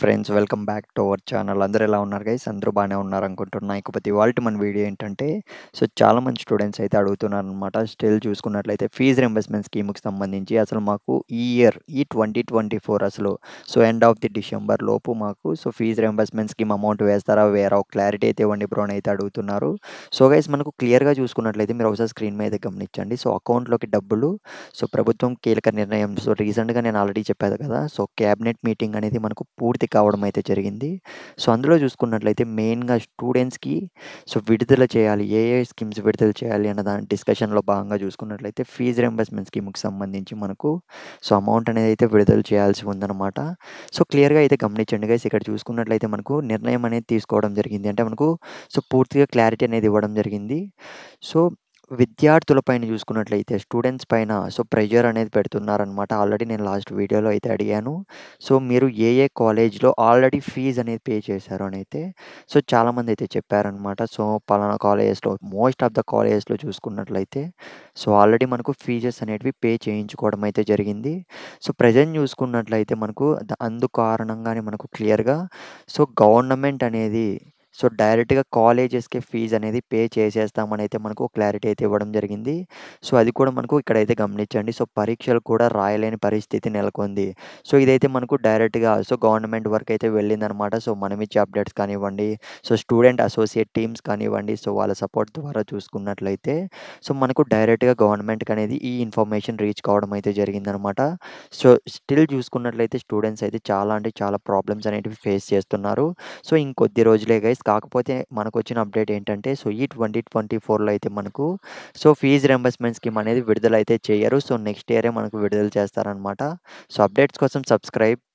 friends welcome back to our channel అందరూ ఎలా ఉన్నారు గైస్ అందరూ బాగానే ఉన్నారు అనుకుంటున్నా ఇకపోతే వాళ్ళ మన వీడియో ఏంటంటే సో చాలా మంది స్టూడెంట్స్ అయితే అడుగుతున్నారు అనమాట స్టిల్ చూసుకున్నట్లయితే ఫీజు రింబర్స్మెంట్ స్కీమ్కి సంబంధించి అసలు మాకు ఈ ఇయర్ ఈ ట్వంటీ ట్వంటీ ఫోర్ అసలు so end of the December లోపు మాకు so fees reimbursement scheme amount వేస్తారా వేరే క్లారిటీ అయితే ఇవ్వండి బ్రోన్ అయితే అడుగుతున్నారు సో గైస్ మనకు క్లియర్గా చూసుకున్నట్లయితే మీరు ఒకసారి స్క్రీన్ మీద గమనించండి సో అకౌంట్లోకి డబ్బులు సో ప్రభుత్వం కీలక నిర్ణయం సో రీసెంట్గా నేను ఆల్రెడీ చెప్పాను కదా సో క్యాబినెట్ మీటింగ్ అనేది మనకు పూర్తి పూర్తి కావడం అయితే జరిగింది సో అందులో చూసుకున్నట్లయితే మెయిన్గా స్టూడెంట్స్కి సో విడుదల చేయాలి ఏ ఏ స్కీమ్స్ విడుదల చేయాలి అన్న దాని డిస్కషన్లో భాగంగా చూసుకున్నట్లయితే ఫీజ్ రెంబర్స్మెంట్ స్కీమ్కి సంబంధించి మనకు సో అమౌంట్ అనేది అయితే విడుదల చేయాల్సి ఉందన్నమాట సో క్లియర్గా అయితే గమనించండి గైస్ ఇక్కడ చూసుకున్నట్లయితే మనకు నిర్ణయం అనేది తీసుకోవడం జరిగింది అంటే మనకు సో పూర్తిగా క్లారిటీ అనేది ఇవ్వడం జరిగింది సో విద్యార్థుల పైన చూసుకున్నట్లయితే స్టూడెంట్స్ పైన సో ప్రెజర్ అనేది పెడుతున్నారనమాట ఆల్రెడీ నేను లాస్ట్ వీడియోలో అయితే అడిగాను సో మీరు ఏ ఏ కాలేజ్లో ఆల్రెడీ ఫీజు అనేది పే చేశారు అని అయితే సో చాలామంది అయితే చెప్పారనమాట సో పలానా కాలేజెస్లో మోస్ట్ ఆఫ్ ద కాలేజెస్లో చూసుకున్నట్లయితే సో ఆల్రెడీ మనకు ఫీజెస్ అనేటివి పే చేయించుకోవడం అయితే జరిగింది సో ప్రజెంట్ చూసుకున్నట్లయితే మనకు అందు కారణంగానే మనకు క్లియర్గా సో గవర్నమెంట్ అనేది సో డైరెక్ట్గా కాలేజెస్కి ఫీజు అనేది పే చేసేస్తామని అయితే మనకు క్లారిటీ అయితే ఇవ్వడం జరిగింది సో అది కూడా మనకు ఇక్కడైతే గమనించండి సో పరీక్షలు కూడా రాయలేని పరిస్థితి నెలకొంది సో ఇదైతే మనకు డైరెక్ట్గా సో గవర్నమెంట్ వర్క్ అయితే వెళ్ళిందనమాట సో మనం ఇచ్చే అప్డేట్స్ కానివ్వండి సో స్టూడెంట్ అసోసియేట్ టీమ్స్ కానివ్వండి సో వాళ్ళ సపోర్ట్ ద్వారా చూసుకున్నట్లయితే సో మనకు డైరెక్ట్గా గవర్నమెంట్కి అనేది ఈ ఇన్ఫర్మేషన్ రీచ్ కావడం అయితే జరిగిందనమాట సో స్టిల్ చూసుకున్నట్లయితే స్టూడెంట్స్ అయితే చాలా అంటే చాలా ప్రాబ్లమ్స్ అనేటివి ఫేస్ చేస్తున్నారు సో ఇంకొద్ది రోజులే గైస్ కాకపోతే మనకు వచ్చిన అప్డేట్ ఏంటంటే సో ఈ ట్వంటీ ట్వంటీ ఫోర్లో అయితే మనకు సో ఫీజు రెంబర్స్మెంట్ స్కీమ్ అనేది విడుదల అయితే చేయరు సో నెక్స్ట్ ఇయరే మనకు విడుదల చేస్తారనమాట సో అప్డేట్స్ కోసం సబ్స్క్రైబ్